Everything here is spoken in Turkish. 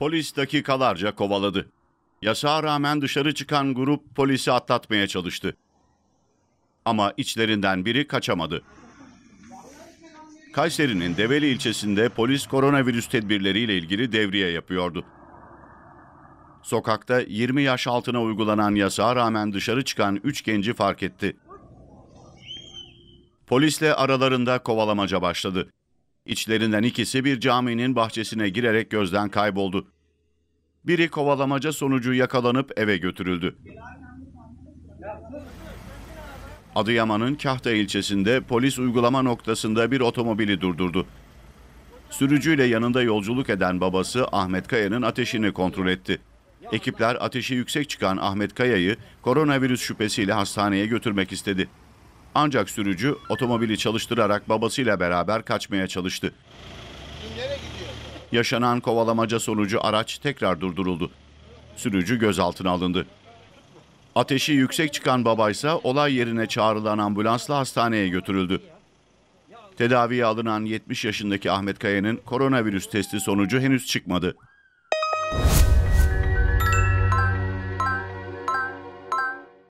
Polis dakikalarca kovaladı. Yasağa rağmen dışarı çıkan grup polisi atlatmaya çalıştı. Ama içlerinden biri kaçamadı. Kayseri'nin Develi ilçesinde polis koronavirüs tedbirleriyle ilgili devriye yapıyordu. Sokakta 20 yaş altına uygulanan yasağa rağmen dışarı çıkan 3 genci fark etti. Polisle aralarında kovalamaca başladı. İçlerinden ikisi bir caminin bahçesine girerek gözden kayboldu. Biri kovalamaca sonucu yakalanıp eve götürüldü. Adıyaman'ın Kahta ilçesinde polis uygulama noktasında bir otomobili durdurdu. Sürücüyle yanında yolculuk eden babası Ahmet Kaya'nın ateşini kontrol etti. Ekipler ateşi yüksek çıkan Ahmet Kaya'yı koronavirüs şüphesiyle hastaneye götürmek istedi. Ancak sürücü otomobili çalıştırarak babasıyla beraber kaçmaya çalıştı. Yaşanan kovalamaca sonucu araç tekrar durduruldu. Sürücü gözaltına alındı. Ateşi yüksek çıkan babaysa olay yerine çağrılan ambulansla hastaneye götürüldü. Tedaviye alınan 70 yaşındaki Ahmet Kaya'nın koronavirüs testi sonucu henüz çıkmadı.